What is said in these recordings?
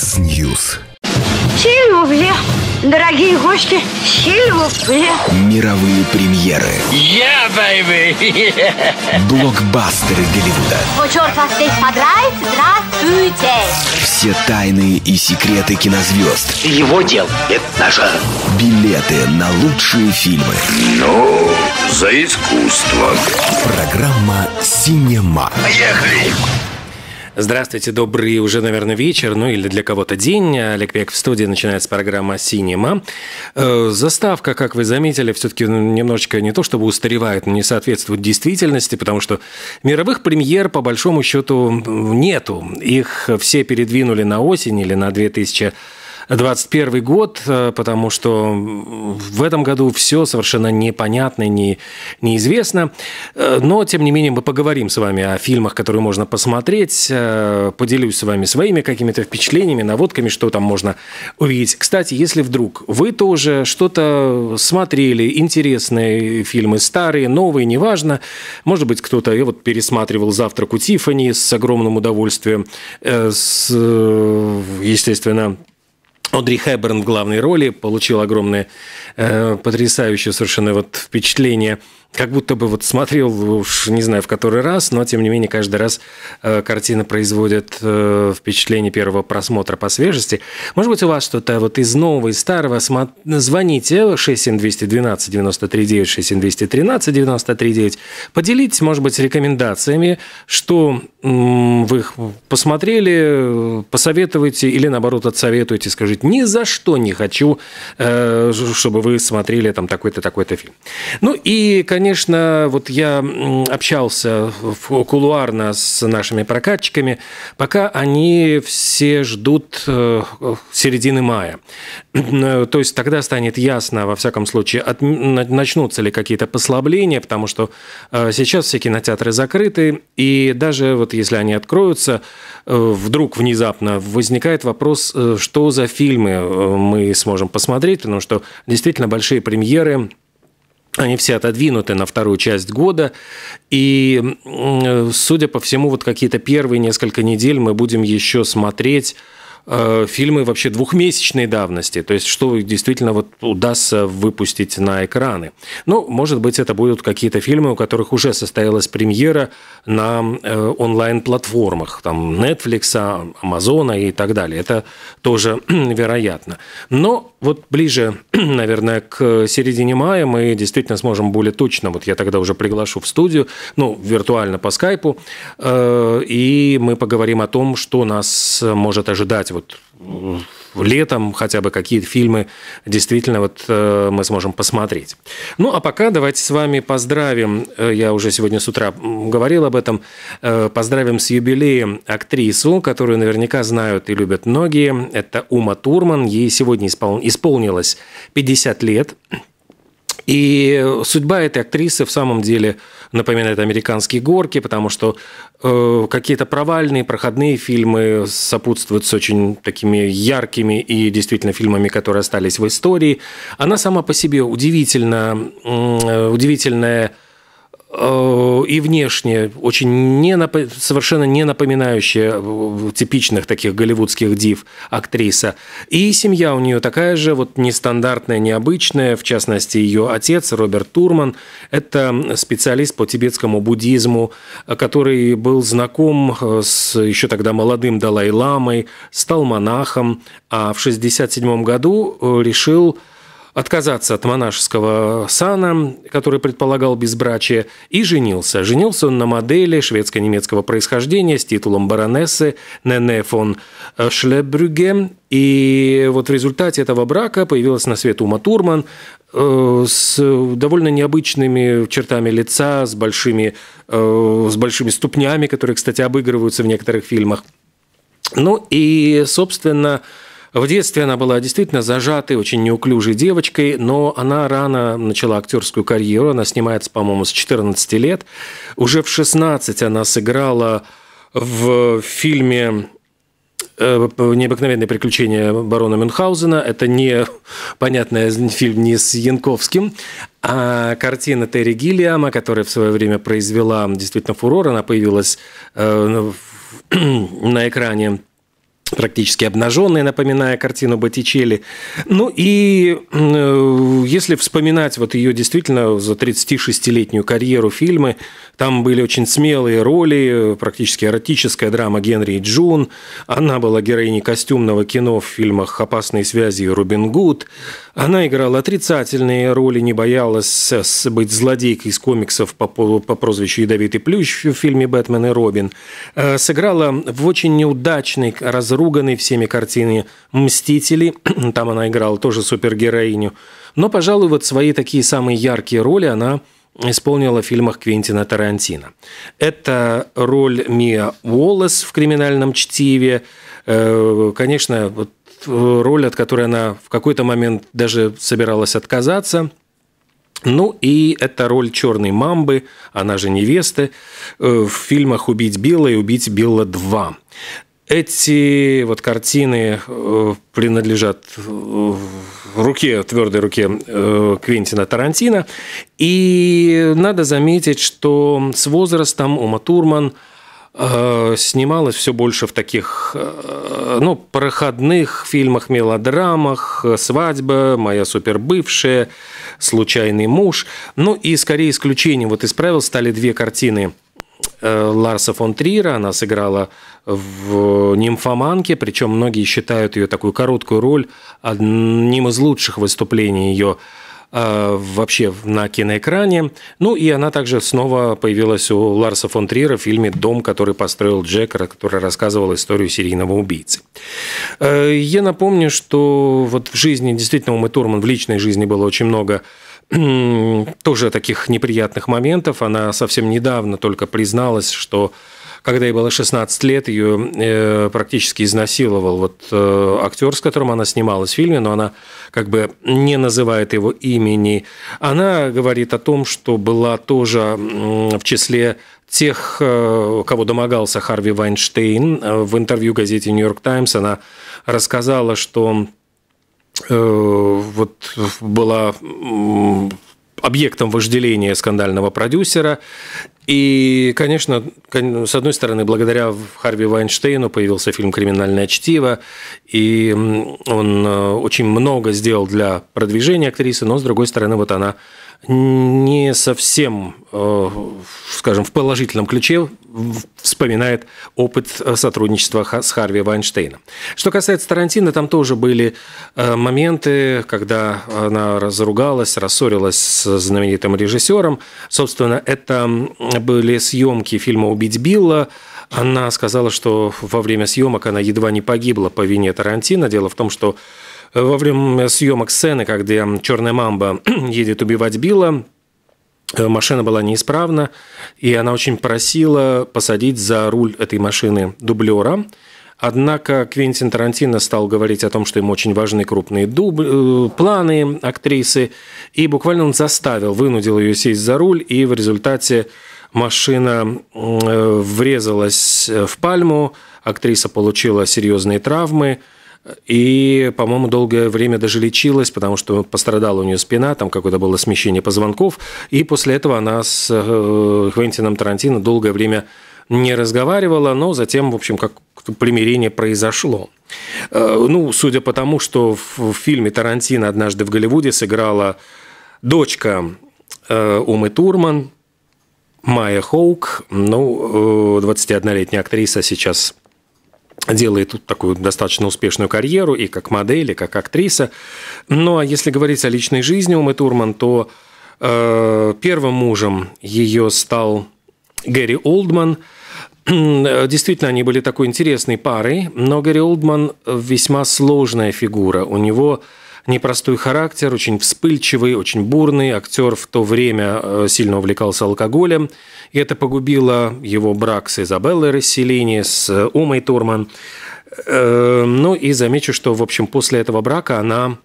Яндекс Ньюс. Сильвупле, дорогие гости, сильвупле. Мировые премьеры. Я, yeah, Yeah. Блокбастеры Голливуда. О, черт, вас здесь понравится? Здравствуйте! Все тайны и секреты кинозвезд. Его дел, это наша. Билеты на лучшие фильмы. Ну, за искусство. Программа «Синема». Поехали! Здравствуйте, добрый уже, наверное, вечер, ну или для кого-то день. Олег Век в студии, начинается программа «Синема». Э, заставка, как вы заметили, все-таки ну, немножечко не то чтобы устаревает, но не соответствует действительности, потому что мировых премьер, по большому счету, нету. Их все передвинули на осень или на 2000 2021 год, э, потому что в этом году все совершенно непонятно, и не, неизвестно. Э, но, тем не менее, мы поговорим с вами о фильмах, которые можно посмотреть. Э, поделюсь с вами своими какими-то впечатлениями, наводками, что там можно увидеть. Кстати, если вдруг вы тоже что-то смотрели, интересные фильмы, старые, новые, неважно, может быть, кто-то, я вот пересматривал «Завтрак у Тиффани» с огромным удовольствием, с, естественно, Одри Хэбберн в главной роли, получил огромное, э, потрясающее совершенно вот впечатление – как будто бы вот смотрел уж не знаю в который раз, но тем не менее каждый раз э, картина производит э, впечатление первого просмотра по свежести. Может быть, у вас что-то вот из нового, из старого, смо... звоните 67212 93 9 67213 Поделитесь, может быть, рекомендациями, что м- вы их посмотрели, посоветуете или наоборот отсоветуете, скажите, ни за что не хочу, э, чтобы вы смотрели там такой-то, такой-то фильм. Ну и, конечно, конечно, вот я общался кулуарно с нашими прокатчиками, пока они все ждут э, середины мая. Э, то есть тогда станет ясно, во всяком случае, от, начнутся ли какие-то послабления, потому что э, сейчас все кинотеатры закрыты, и даже вот если они откроются, вдруг внезапно возникает вопрос, что за фильмы мы сможем посмотреть, потому что действительно большие премьеры они все отодвинуты на вторую часть года. И, э, судя по всему, вот какие-то первые несколько недель мы будем еще смотреть Э, фильмы вообще двухмесячной давности, то есть что действительно вот удастся выпустить на экраны. Ну, может быть, это будут какие-то фильмы, у которых уже состоялась премьера на э, онлайн-платформах, там Netflix, Amazon и так далее. Это тоже вероятно. Но вот ближе, наверное, к середине мая мы действительно сможем более точно, вот я тогда уже приглашу в студию, ну, виртуально по скайпу, э, и мы поговорим о том, что нас может ожидать вот летом хотя бы какие-то фильмы действительно вот э, мы сможем посмотреть. Ну, а пока давайте с вами поздравим, э, я уже сегодня с утра говорил об этом, э, поздравим с юбилеем актрису, которую наверняка знают и любят многие. Это Ума Турман, ей сегодня исполнилось 50 лет. И судьба этой актрисы в самом деле напоминает американские горки, потому что э, какие-то провальные, проходные фильмы сопутствуют с очень такими яркими и действительно фильмами, которые остались в истории. Она сама по себе удивительно, э, удивительная Э, и внешне очень не нап... совершенно не напоминающая э, типичных таких голливудских див актриса. И семья у нее такая же, вот нестандартная, необычная. В частности, ее отец Роберт Турман – это специалист по тибетскому буддизму, э, который был знаком с еще тогда молодым Далай-ламой, стал монахом, а в 1967 году решил отказаться от монашеского сана, который предполагал безбрачие, и женился. Женился он на модели шведско-немецкого происхождения с титулом баронессы Нене фон Шлебрюге. И вот в результате этого брака появилась на свет Ума Турман э, с довольно необычными чертами лица, с большими, э, с большими ступнями, которые, кстати, обыгрываются в некоторых фильмах. Ну и, собственно, в детстве она была действительно зажатой, очень неуклюжей девочкой, но она рано начала актерскую карьеру. Она снимается, по-моему, с 14 лет. Уже в 16 она сыграла в фильме э, «Необыкновенные приключения барона Мюнхгаузена». Это не понятный фильм не с Янковским, а картина Терри Гиллиама, которая в свое время произвела действительно фурор. Она появилась э, на экране практически обнаженные, напоминая картину Боттичелли. Ну и э, если вспоминать вот ее действительно за 36-летнюю карьеру фильмы, там были очень смелые роли, практически эротическая драма Генри и Джун. Она была героиней костюмного кино в фильмах «Опасные связи» и «Рубин Гуд». Она играла отрицательные роли, не боялась быть злодейкой из комиксов по, по прозвищу «Ядовитый плющ» в фильме «Бэтмен и Робин». Э, сыграла в очень неудачной, разруганной всеми картине «Мстители». Там она играла тоже супергероиню. Но, пожалуй, вот свои такие самые яркие роли она исполнила в фильмах Квентина Тарантино. Это роль Мия Уоллес в «Криминальном чтиве». Э, конечно, вот э, роль, от которой она в какой-то момент даже собиралась отказаться. Ну и это роль черной мамбы, она же невесты, э, в фильмах «Убить Билла» и «Убить Билла 2». Эти вот картины принадлежат руке, твердой руке э, Квентина Тарантино. И надо заметить, что с возрастом Ума Турман э, снималась все больше в таких, э, ну, проходных фильмах, мелодрамах, «Свадьба», «Моя супербывшая», «Случайный муж». Ну и, скорее, исключением вот из правил стали две картины – Э, Ларса фон Трира. Она сыграла в «Нимфоманке», причем многие считают ее такую короткую роль одним из лучших выступлений ее э, вообще на киноэкране. Ну и она также снова появилась у Ларса фон Трира в фильме «Дом, который построил Джек», который рассказывал историю серийного убийцы. Э, я напомню, что вот в жизни действительно у Мэтт Турман в личной жизни было очень много тоже таких неприятных моментов. Она совсем недавно только призналась, что когда ей было 16 лет, ее э, практически изнасиловал вот э, актер, с которым она снималась в фильме, но она как бы не называет его имени. Она говорит о том, что была тоже в числе тех, э, кого домогался Харви Вайнштейн. В интервью газете «Нью-Йорк Таймс» она рассказала, что Э, вот была объектом вожделения скандального продюсера. И, конечно, с одной стороны, благодаря Харви Вайнштейну появился фильм «Криминальное чтиво», и он э, очень много сделал для продвижения актрисы, но, с другой стороны, вот она не совсем, э, скажем, в положительном ключе вспоминает опыт э, сотрудничества с Харви Вайнштейном. Что касается Тарантино, там тоже были э, моменты, когда она разругалась, рассорилась с знаменитым режиссером. Собственно, это были съемки фильма «Убить Билла», она сказала, что во время съемок она едва не погибла по вине Тарантино. Дело в том, что во время съемок сцены, когда черная мамба едет убивать Билла, э, машина была неисправна, и она очень просила посадить за руль этой машины дублера. Однако Квентин Тарантино стал говорить о том, что ему очень важны крупные дуб... Э, планы актрисы, и буквально он заставил, вынудил ее сесть за руль, и в результате машина э, врезалась в пальму, актриса получила серьезные травмы – и, по-моему, долгое время даже лечилась, потому что пострадала у нее спина, там какое-то было смещение позвонков. И после этого она с э, Квентином Тарантино долгое время не разговаривала, но затем, в общем, как примирение произошло. Э, ну, судя по тому, что в фильме Тарантино однажды в Голливуде сыграла дочка э, Умы Турман, Майя Хоук, ну, 21-летняя актриса сейчас делает тут такую достаточно успешную карьеру и как модель, и как актриса. Ну, а если говорить о личной жизни Умы Турман, то э, первым мужем ее стал Гэри Олдман. Э, действительно, они были такой интересной парой, но Гэри Олдман весьма сложная фигура. У него непростой характер, очень вспыльчивый, очень бурный. Актер в то время э, сильно увлекался алкоголем, и это погубило его брак с Изабеллой Расселини, с э, Умой Турман. Э, ну и замечу, что, в общем, после этого брака она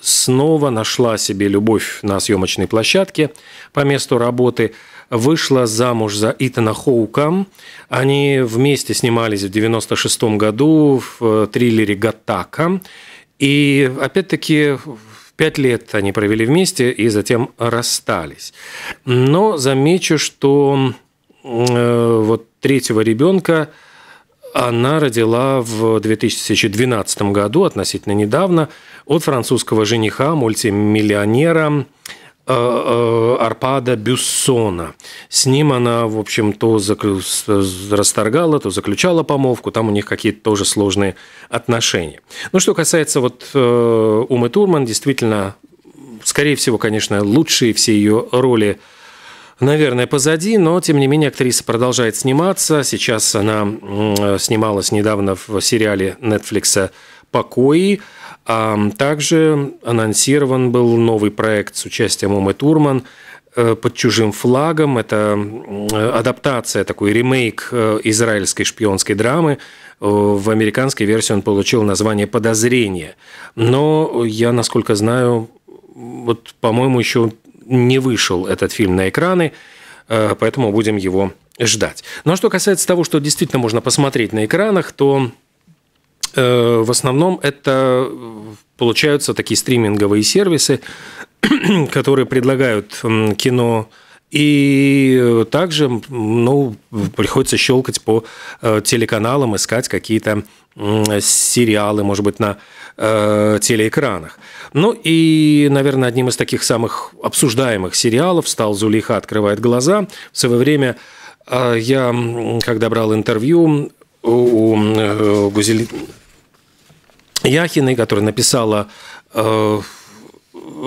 снова нашла себе любовь на съемочной площадке по месту работы, вышла замуж за Итана Хоука. Они вместе снимались в 1996 году в триллере «Гатака». И опять-таки пять лет они провели вместе и затем расстались. Но замечу, что э, вот третьего ребенка она родила в 2012 году, относительно недавно, от французского жениха, мультимиллионера Э, э, Арпада Бюссона. С ним она, в общем, то расторгала, то заключала помолвку, там у них какие-то тоже сложные отношения. Ну, что касается вот э, Умы Турман, действительно, скорее всего, конечно, лучшие все ее роли наверное, позади, но, тем не менее, актриса продолжает сниматься. Сейчас она снималась недавно в сериале Netflix «Покои», также анонсирован был новый проект с участием Умы Турман э, под чужим флагом. Это адаптация, такой ремейк э, израильской шпионской драмы. В американской версии он получил название «Подозрение». Но я, насколько знаю, вот, по-моему, еще не вышел этот фильм на экраны, э, поэтому будем его ждать. но ну, а что касается того, что действительно можно посмотреть на экранах, то Э, в основном это э, получаются такие стриминговые сервисы, которые предлагают кино и также ну, приходится щелкать по э, телеканалам, искать какие-то сериалы, может быть, на э, телеэкранах. Ну и, наверное, одним из таких самых обсуждаемых сериалов стал "Зулиха открывает глаза». В свое время э, я, когда брал интервью у, у э, Гузель Яхиной, которая написала э,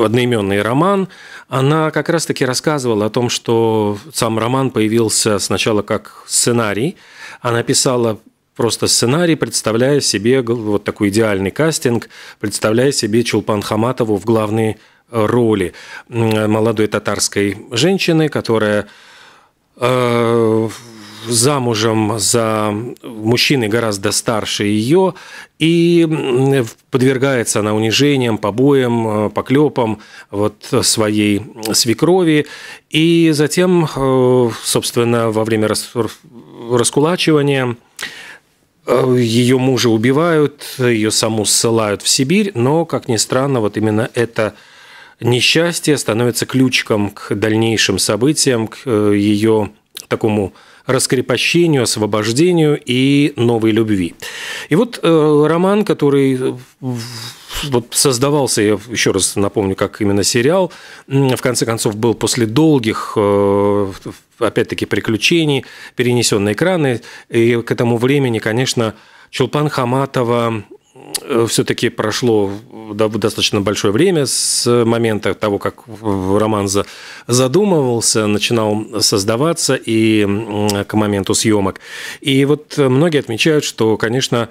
одноименный роман, она как раз-таки рассказывала о том, что сам роман появился сначала как сценарий. Она писала просто сценарий, представляя себе вот такой идеальный кастинг, представляя себе Чулпан Хаматову в главной э, роли молодой татарской женщины, которая э, замужем за мужчиной гораздо старше ее, и подвергается она унижениям, побоям, э, поклепам вот своей свекрови. И затем, э, собственно, во время раскулачивания э, ее мужа убивают, ее саму ссылают в Сибирь, но, как ни странно, вот именно это несчастье становится ключиком к дальнейшим событиям, к ее такому раскрепощению, освобождению и новой любви. И вот э, роман, который э, вот создавался, я еще раз напомню, как именно сериал, в конце концов, был после долгих, э, опять-таки, приключений, перенесен на экраны, и к этому времени, конечно, Чулпан Хаматова э, все-таки прошло достаточно большое время с момента того, как роман задумывался, начинал создаваться и к моменту съемок. И вот многие отмечают, что, конечно,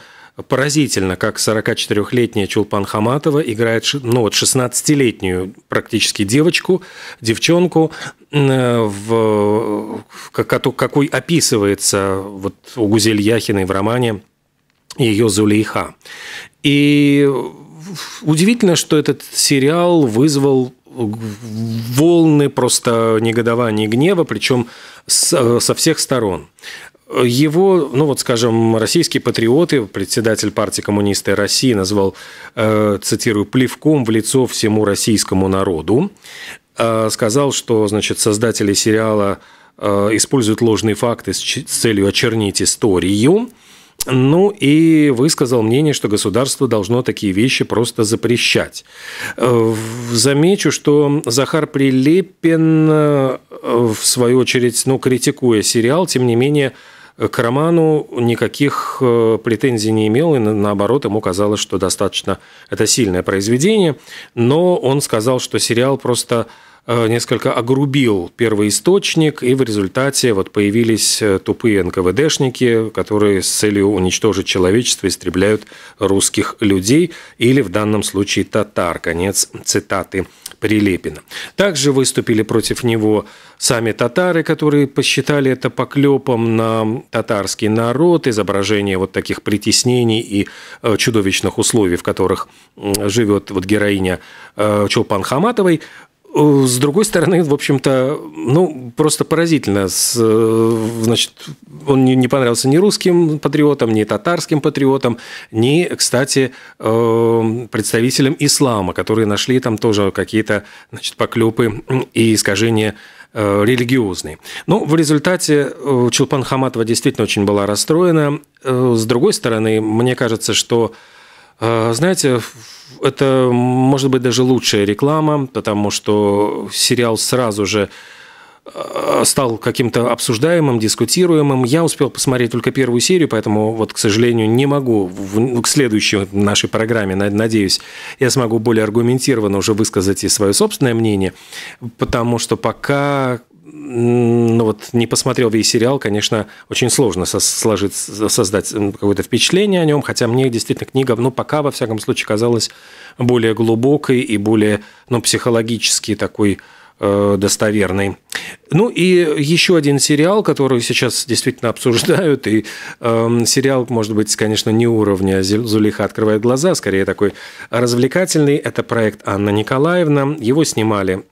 поразительно, как 44-летняя Чулпан Хаматова играет ну, вот 16-летнюю практически девочку, девчонку, в, какой описывается вот у Гузель Яхиной в романе ее Зулейха. И удивительно, что этот сериал вызвал волны просто негодования и гнева, причем э, со всех сторон. Его, ну вот, скажем, российские патриоты, председатель партии коммунисты России назвал, э, цитирую, «плевком в лицо всему российскому народу». Э, сказал, что, значит, создатели сериала используют ложные факты с целью очернить историю. Ну и высказал мнение, что государство должно такие вещи просто запрещать. Э, замечу, что Захар Прилепин, э, в свою очередь, ну, критикуя сериал, тем не менее, к роману никаких э, претензий не имел, и наоборот, ему казалось, что достаточно это сильное произведение, но он сказал, что сериал просто Э, несколько огрубил первый источник, и в результате вот появились э, тупые НКВДшники, которые с целью уничтожить человечество истребляют русских людей или в данном случае татар. Конец цитаты Прилепина. Также выступили против него сами татары, которые посчитали это поклепом на татарский народ, изображение вот таких притеснений и э, чудовищных условий, в которых живет вот героиня Чулпан Хаматовой. С другой стороны, в общем-то, ну, просто поразительно. Э, значит, он не, понравился ни русским патриотам, ни татарским патриотам, ни, кстати, э, представителям ислама, которые нашли там тоже какие-то значит, поклепы и искажения э, религиозные. Ну, в результате Чулпан Хаматова действительно очень была расстроена. С другой стороны, мне кажется, что Э, знаете, это может быть даже лучшая реклама, потому что сериал сразу же э, стал каким-то обсуждаемым, дискутируемым. Я успел посмотреть только первую серию, поэтому вот, к сожалению, не могу в, ну, к следующей нашей программе, надеюсь, я смогу более аргументированно уже высказать и свое собственное мнение, потому что пока ну вот не посмотрел весь сериал, конечно, очень сложно со сложить, создать какое-то впечатление о нем, хотя мне действительно книга, ну, пока, во всяком случае, казалась более глубокой и более, ну, психологически такой э, достоверной. Ну и еще один сериал, который сейчас действительно обсуждают, и э, сериал, может быть, конечно, не уровня «Зулиха открывает глаза», а скорее такой развлекательный. Это проект Анна Николаевна. Его снимали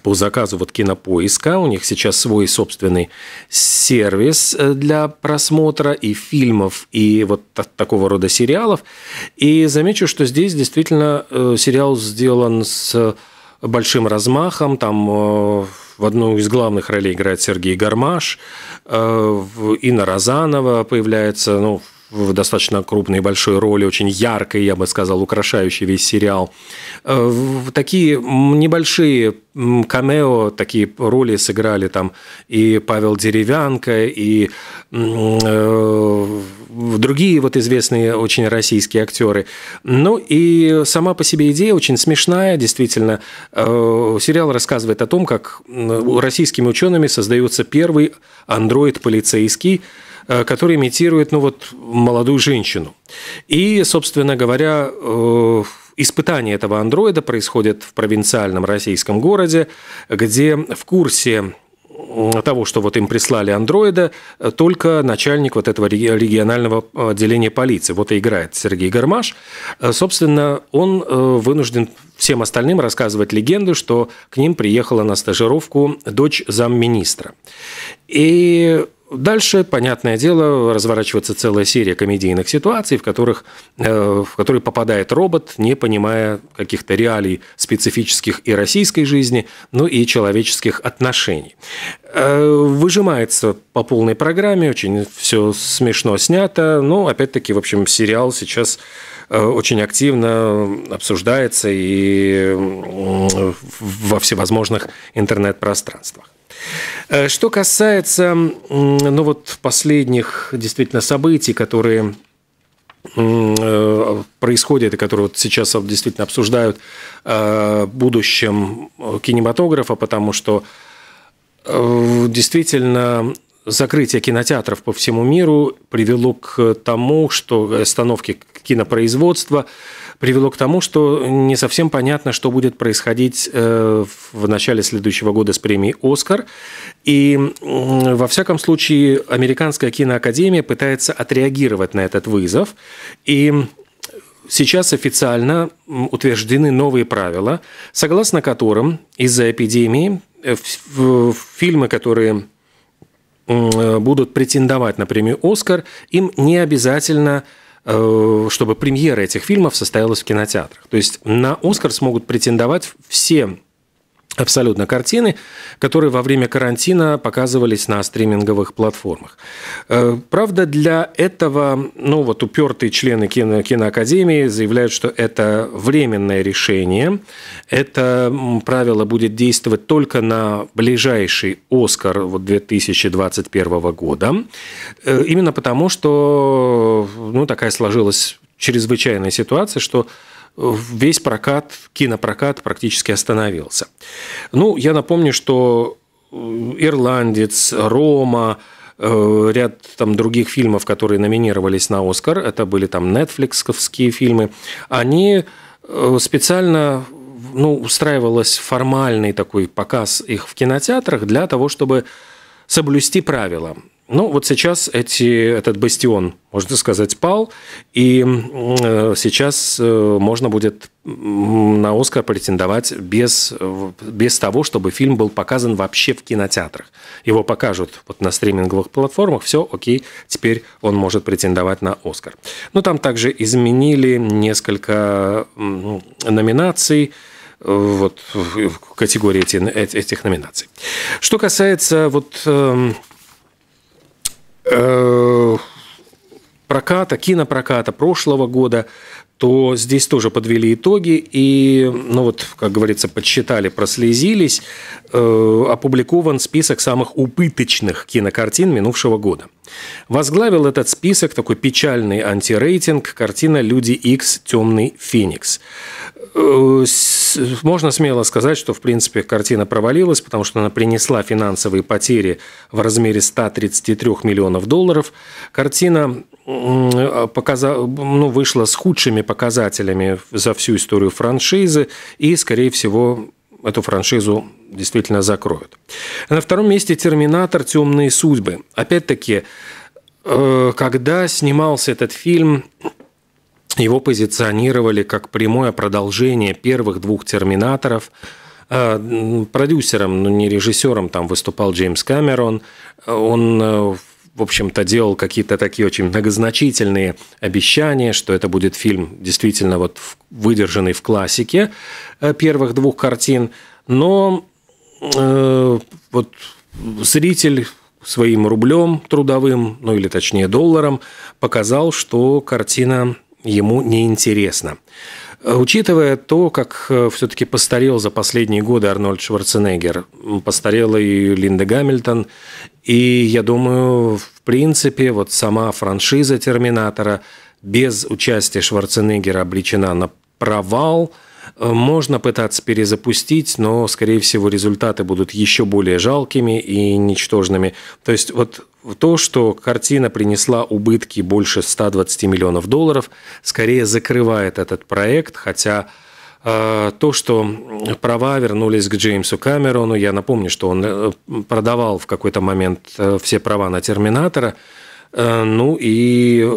по заказу вот кинопоиска. У них сейчас свой собственный сервис э, для просмотра и фильмов, и вот такого рода сериалов. И замечу, что здесь действительно э, сериал сделан с большим размахом. Там э, в одну из главных ролей играет Сергей Гармаш, Инна Розанова появляется, ну, в достаточно крупной и большой роли, очень яркой, я бы сказал, украшающей весь сериал. Э, такие небольшие камео, такие роли сыграли там и Павел Деревянко, и э, другие вот известные очень российские актеры. Ну и сама по себе идея очень смешная, действительно. Э, сериал рассказывает о том, как российскими учеными создается первый андроид-полицейский, Э, который имитирует ну, вот, молодую женщину. И, собственно говоря, э, испытания этого андроида происходят в провинциальном российском городе, где в курсе того, что вот им прислали андроида, э, только начальник вот этого регионального отделения полиции. Вот и играет Сергей Гармаш. Собственно, он вынужден всем остальным рассказывать легенду, что к ним приехала на стажировку дочь замминистра. И Дальше, понятное дело, разворачивается целая серия комедийных ситуаций, в, которых, э, в которые попадает робот, не понимая каких-то реалий специфических и российской жизни, ну и человеческих отношений. Э, выжимается по полной программе, очень все смешно снято, но ну, опять-таки, в общем, сериал сейчас э, очень активно обсуждается и во всевозможных интернет-пространствах. Э, что касается, ну вот, последних действительно событий, которые э, происходят и которые вот сейчас действительно обсуждают э, будущем кинематографа, потому что действительно закрытие кинотеатров по всему миру привело к тому, что остановки кинопроизводства, привело к тому, что не совсем понятно, что будет происходить э, в начале следующего года с премией «Оскар». И, во всяком случае, Американская киноакадемия пытается отреагировать на этот вызов. И сейчас официально утверждены новые правила, согласно которым из-за эпидемии э, фильмы, которые э, будут претендовать на премию «Оскар», им не обязательно Э, чтобы премьера этих фильмов состоялась в кинотеатрах. То есть на «Оскар» смогут претендовать все абсолютно картины, которые во время карантина показывались на стриминговых платформах. Э, правда, для этого, ну вот упертые члены кино, киноакадемии заявляют, что это временное решение, это правило будет действовать только на ближайший Оскар 2021 года, э, именно потому что, ну такая сложилась чрезвычайная ситуация, что весь прокат, кинопрокат практически остановился. Ну, я напомню, что э, «Ирландец», «Рома», э, ряд там других фильмов, которые номинировались на «Оскар», это были там нетфликсовские фильмы, они э, специально ну, устраивалось формальный такой показ их в кинотеатрах для того, чтобы соблюсти правила. Ну, вот сейчас эти, этот бастион, можно сказать, пал, и э, сейчас э, можно будет на «Оскар» претендовать без, э, без того, чтобы фильм был показан вообще в кинотеатрах. Его покажут вот на стриминговых платформах, все, окей, теперь он может претендовать на «Оскар». Ну там также изменили несколько номинаций, вот в категории этих этих номинаций. Что касается вот эм, Э, проката, кинопроката прошлого года, то здесь тоже подвели итоги и, ну вот, как говорится, подсчитали, прослезились. Э, опубликован список самых упыточных кинокартин минувшего года – Возглавил этот список такой печальный антирейтинг картина «Люди X. Темный Феникс». Э, можно смело сказать, что, в принципе, картина провалилась, потому что она принесла финансовые потери в размере 133 миллионов долларов. Картина э, показа... ну, вышла с худшими показателями за всю историю франшизы и, скорее всего, эту франшизу действительно закроют. На втором месте «Терминатор. Темные судьбы». Опять-таки, э, когда снимался этот фильм, его позиционировали как прямое продолжение первых двух «Терминаторов», э, продюсером, но ну, не режиссером там выступал Джеймс Камерон. Э, он в общем-то, делал какие-то такие очень многозначительные обещания, что это будет фильм действительно вот выдержанный в классике э, первых двух картин. Но э, вот зритель своим рублем трудовым, ну или точнее долларом, показал, что картина ему неинтересна. интересна. Э, учитывая то, как э, все-таки постарел за последние годы Арнольд Шварценеггер, постарела и Линда Гамильтон, и я думаю, в принципе, вот сама франшиза «Терминатора» без участия Шварценеггера обличена на провал – Э, можно пытаться перезапустить, но, скорее всего, результаты будут еще более жалкими и ничтожными. То есть вот то, что картина принесла убытки больше 120 миллионов долларов, скорее закрывает этот проект, хотя э, то, что права вернулись к Джеймсу Камерону, я напомню, что он э, продавал в какой-то момент все права на «Терминатора», Э, ну и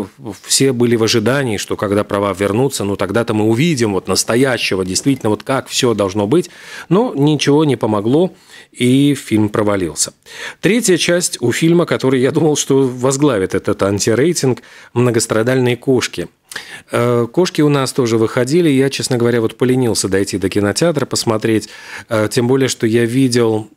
все были в ожидании, что когда права вернутся, ну тогда-то мы увидим вот настоящего, действительно, вот как все должно быть. Но ничего не помогло, и фильм провалился. Третья часть у фильма, который я думал, что возглавит этот антирейтинг «Многострадальные кошки». Э, кошки у нас тоже выходили. Я, честно говоря, вот поленился дойти до кинотеатра, посмотреть. Э, тем более, что я видел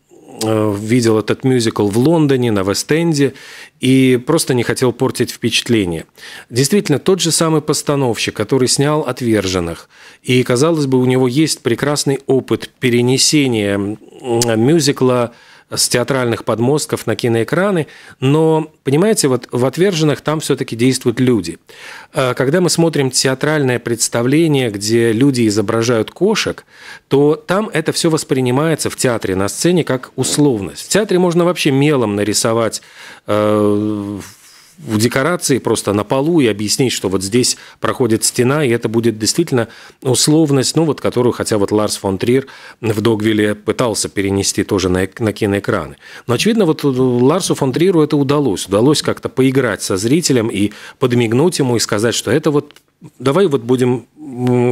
Э, видел этот мюзикл в Лондоне, на Вест-Энде, и просто не хотел портить впечатление. Действительно, тот же самый постановщик, который снял «Отверженных», и, казалось бы, у него есть прекрасный опыт перенесения мюзикла с театральных подмостков на киноэкраны, но, понимаете, вот в «Отверженных» там все-таки действуют люди. А когда мы смотрим театральное представление, где люди изображают кошек, то там это все воспринимается в театре, на сцене, как условность. В театре можно вообще мелом нарисовать э, в декорации просто на полу и объяснить, что вот здесь проходит стена, и это будет действительно условность, ну вот которую, хотя вот Ларс фон Трир в Догвиле пытался перенести тоже на, на киноэкраны. Но, очевидно, вот э, Ларсу фон Триру это удалось. Удалось как-то поиграть со зрителем и подмигнуть ему и сказать, что это вот давай вот будем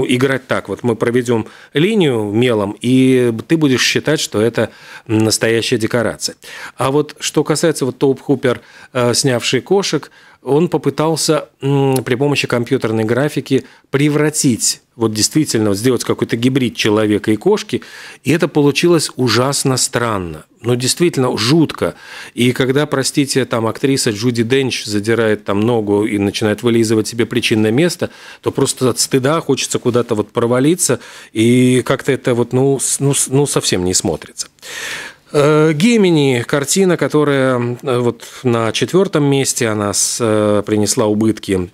играть так, вот мы проведем линию мелом, и ты будешь считать, что это настоящая декорация. А вот что касается вот Топ Хупер, э, снявший кошек, он попытался при помощи компьютерной графики превратить вот действительно вот сделать какой-то гибрид человека и кошки, и это получилось ужасно странно. Ну, действительно, жутко. И когда, простите, там актриса Джуди Денч задирает там ногу и начинает вылизывать себе причинное место, то просто от стыда хочется куда-то вот провалиться, и как-то это вот, ну, ну, ну совсем не смотрится. Э, Гемини – картина, которая э, вот на четвертом месте, она с, э, принесла убытки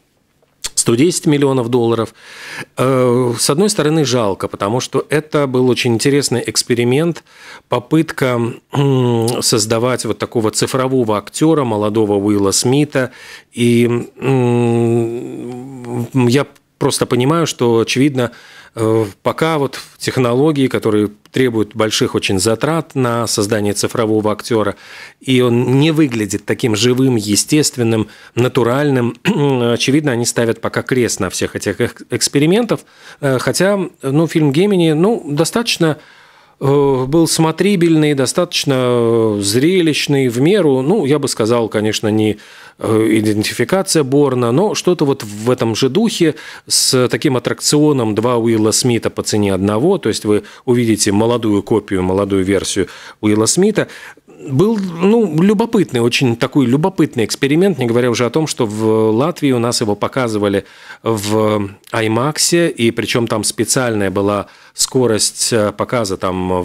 110 миллионов долларов. Э, с одной стороны, жалко, потому что это был очень интересный эксперимент, попытка создавать вот такого цифрового актера, молодого Уилла Смита. И я просто понимаю, что, очевидно, Э, пока вот технологии, которые требуют больших очень затрат на создание цифрового актера, и он не выглядит таким живым, естественным, натуральным. Очевидно, они ставят пока крест на всех этих экспериментов. Э, хотя, ну, фильм Гемини, ну, достаточно Э, был смотрибельный, достаточно э, зрелищный в меру. Ну, я бы сказал, конечно, не э, идентификация Борна, но что-то вот в этом же духе с таким аттракционом два Уилла Смита по цене одного, то есть вы увидите молодую копию, молодую версию Уилла Смита. Был, ну, любопытный, очень такой любопытный эксперимент, не говоря уже о том, что в Латвии у нас его показывали в IMAX, и причем там специальная была скорость э, показа, там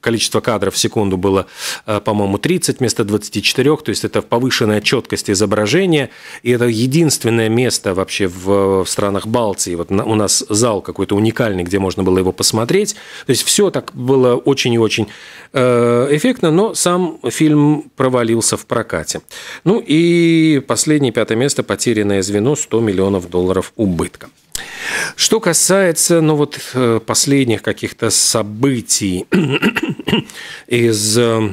количество кадров в секунду было, э, по-моему, 30 вместо 24, то есть это повышенная четкость изображения, и это единственное место вообще в, странах Балтии, вот у нас зал какой-то уникальный, где можно было его посмотреть, то есть все так было очень и очень э, эффектно, но сам фильм провалился в прокате. Ну и последнее пятое место, потерянное звено, 100 миллионов долларов убытка. Что касается, ну вот, э, последних каких-то событий из э,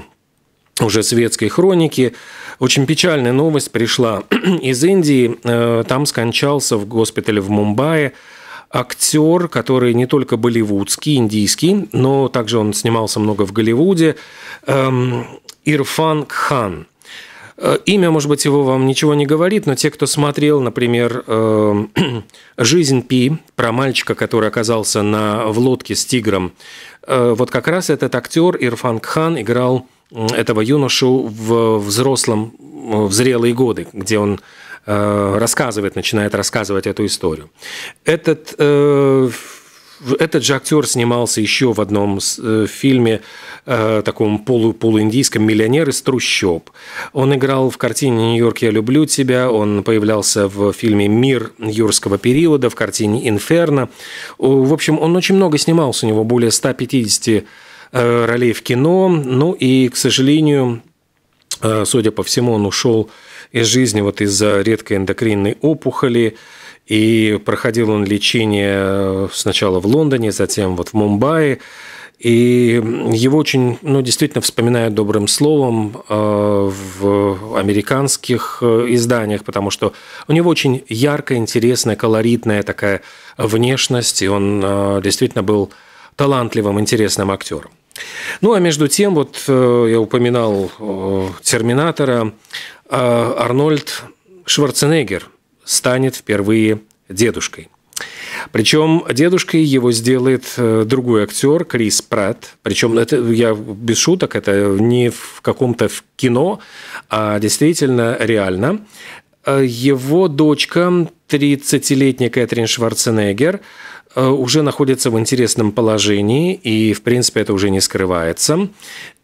уже светской хроники. Очень печальная новость пришла из Индии. Э, там скончался в госпитале в Мумбаи актер, который не только болливудский, индийский, но также он снимался много в Голливуде, эм, Ирфан Кхан. Э, имя, может быть, его вам ничего не говорит, но те, кто смотрел, например, э, «Жизнь Пи» про мальчика, который оказался на, в лодке с тигром, э, вот как раз этот актер Ирфан Кхан играл этого юношу в взрослом, в зрелые годы, где он рассказывает, начинает рассказывать эту историю. Этот этот же актер снимался еще в одном э, фильме, э, таком полу полуиндийском «Миллионер из трущоб». Он играл в картине «Нью-Йорк, я люблю тебя», он появлялся в фильме «Мир юрского периода», в картине «Инферно». В общем, он очень много снимался, у него более 150 э, ролей в кино, ну и, к сожалению, э, судя по всему, он ушел из жизни вот из-за редкой эндокринной опухоли, и проходил он лечение э, сначала в Лондоне, затем вот в Мумбаи. И его очень, ну, действительно вспоминают добрым словом э, в американских э, изданиях, потому что у него очень яркая, интересная, колоритная такая внешность, и он действительно был талантливым, интересным актером. Ну, а между тем, вот я упоминал «Терминатора», Арнольд Шварценеггер станет впервые дедушкой. Причем дедушкой его сделает э, другой актер Крис Пратт. Причем это я без шуток, это не в каком-то кино, а действительно реально. Э, его дочка, 30-летняя Кэтрин Шварценеггер, э, уже находится в интересном положении, и, в принципе, это уже не скрывается.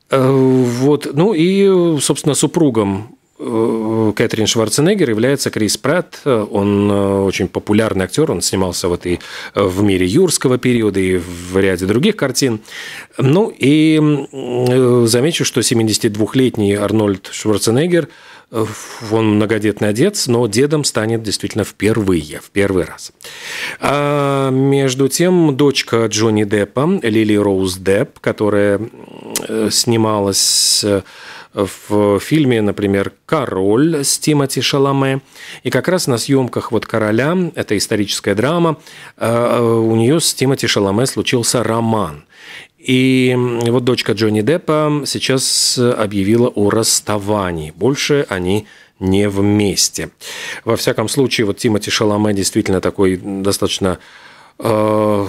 Вот, ну и, собственно, супругом Э, Кэтрин Шварценеггер является Крис Пратт. Он э, очень популярный актер, он снимался вот и в «Мире юрского периода», и в ряде других картин. Ну и э, замечу, что 72-летний Арнольд Шварценеггер он многодетный отец, но дедом станет действительно впервые, в первый раз. А между тем, дочка Джонни Деппа, Лили Роуз Депп, которая снималась в фильме, например, «Король» с Тимоти Шаломе. И как раз на съемках вот «Короля», это историческая драма, э, у нее с Тимоти Шаломе случился роман. И вот дочка Джонни Деппа сейчас объявила о расставании. Больше они не вместе. Во всяком случае, вот Тимоти Шаломе действительно такой достаточно э,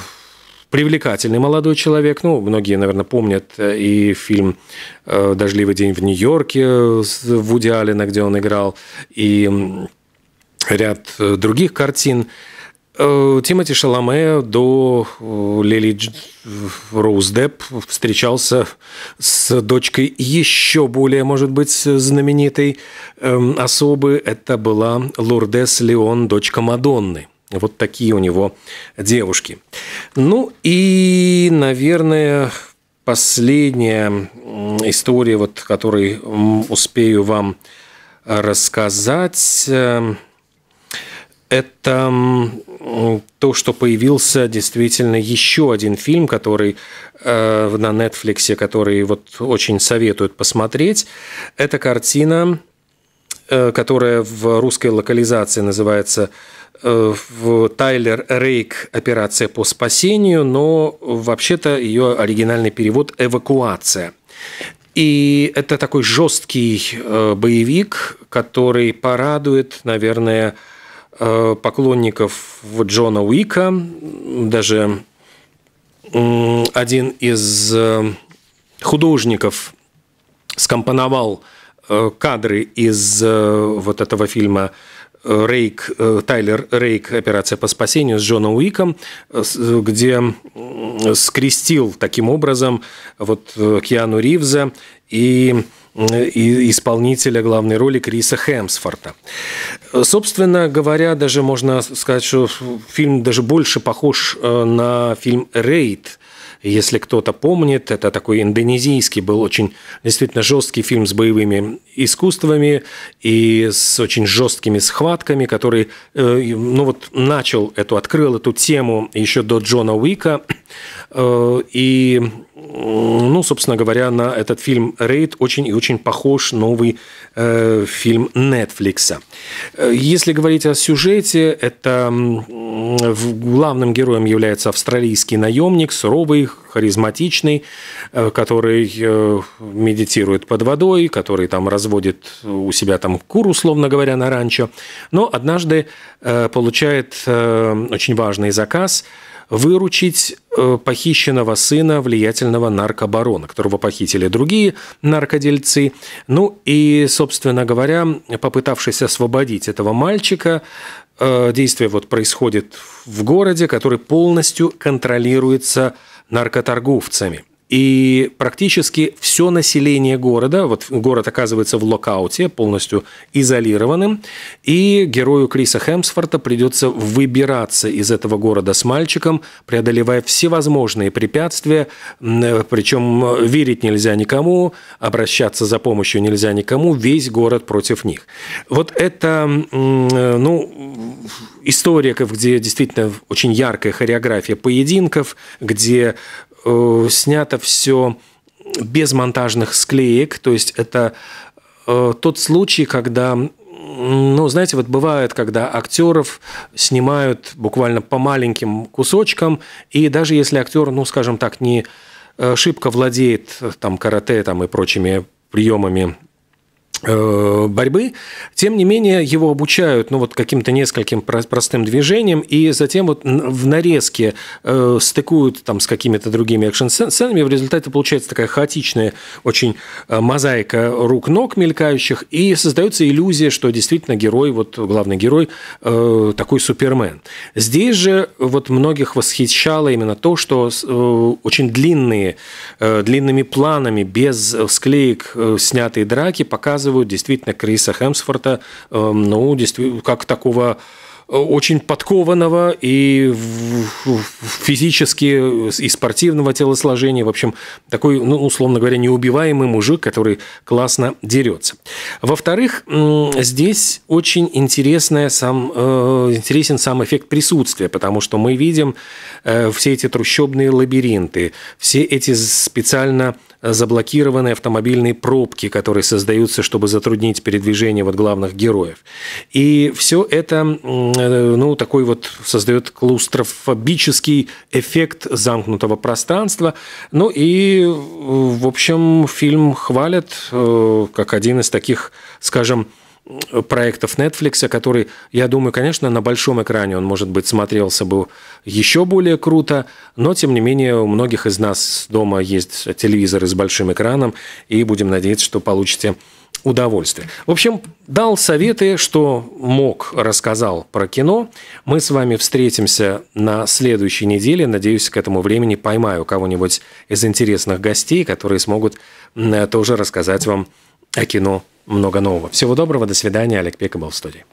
Привлекательный молодой человек. Ну, многие, наверное, помнят э, и фильм э, «Дождливый день в Нью-Йорке» с Вуди Аллена, где он играл, и ряд э, других картин. Тимати Шаломе до Лили Роуз Депп встречался с дочкой еще более, может быть, знаменитой эм, особы. Это была Лурдес Леон, дочка Мадонны. Вот такие у него девушки. Ну и, наверное, последняя история, вот, которой успею вам рассказать, э, это то, что появился действительно еще один фильм, который э, на Netflix, который вот очень советуют посмотреть. Это картина Э, которая в русской локализации называется э, в Тайлер Рейк «Операция по спасению», но вообще-то ее оригинальный перевод «Эвакуация». И это такой жесткий э, боевик, который порадует, наверное, поклонников Джона Уика. Даже один из художников скомпоновал Э, кадры из э, вот этого фильма э, Рейк, Тайлер Рейк «Операция по спасению» с Джоном Уиком, где скрестил таким образом вот Киану Ривза и и исполнителя главной роли Криса Хемсфорта. Собственно говоря, даже можно сказать, что фильм даже больше похож на фильм «Рейд», если кто-то помнит, это такой индонезийский был очень действительно жесткий фильм с боевыми искусствами и с очень жесткими схватками, который, э, ну вот, начал эту, открыл эту тему еще до Джона Уика. Э, и, ну, собственно говоря, на этот фильм «Рейд» очень и очень похож новый э, фильм Netflix. Э, если говорить о сюжете, это главным героем является австралийский наемник, суровый, харизматичный, который медитирует под водой, который там разводит у себя там кур, условно говоря, на ранчо, но однажды получает очень важный заказ – выручить э, похищенного сына влиятельного наркобарона, которого похитили другие наркодельцы. Ну и, собственно говоря, попытавшись освободить этого мальчика, э, действие вот происходит в городе, который полностью контролируется наркоторговцами. И практически все население города, вот город оказывается в локауте, полностью изолированным, и герою Криса Хемсфорта придется выбираться из этого города с мальчиком, преодолевая всевозможные препятствия, э, причем э, верить нельзя никому, обращаться за помощью нельзя никому, весь город против них. Вот это, э, ну, история, где действительно очень яркая хореография поединков, где Э, снято все без монтажных склеек, то есть это э, тот случай, когда ну, знаете, вот бывает, когда актеров снимают буквально по маленьким кусочкам, и даже если актер, ну, скажем так, не э, шибко владеет там карате там, и прочими приемами Э, борьбы. Тем не менее, его обучают ну, вот каким-то нескольким простым движением, и затем вот в нарезке э, стыкуют там, с какими-то другими экшн-сценами. В результате получается такая хаотичная очень э, мозаика рук-ног мелькающих, и создается иллюзия, что действительно герой, вот главный герой, э, такой супермен. Здесь же вот многих восхищало именно то, что э, очень длинные, э, длинными планами, без э, склеек э, снятые драки показывают показывают действительно Криса Хемсфорта, эм, ну, как такого очень подкованного и физически, и спортивного телосложения. В общем, такой, ну, условно говоря, неубиваемый мужик, который классно дерется. Во-вторых, здесь очень интересная сам, э, интересен сам эффект присутствия, потому что мы видим э, все эти трущобные лабиринты, все эти специально заблокированные автомобильные пробки, которые создаются, чтобы затруднить передвижение вот главных героев. И все это Э, ну, такой вот создает клаустрофобический эффект замкнутого пространства. Ну и, в общем, фильм хвалят э, как один из таких, скажем, проектов Netflix, который, я думаю, конечно, на большом экране он, может быть, смотрелся бы еще более круто, но, тем не менее, у многих из нас дома есть телевизоры с большим экраном, и будем надеяться, что получите удовольствие. В общем, дал советы, что мог, рассказал про кино. Мы с вами встретимся на следующей неделе. Надеюсь, к этому времени поймаю кого-нибудь из интересных гостей, которые смогут тоже рассказать вам о кино много нового. Всего доброго, до свидания. Олег Пека был в студии.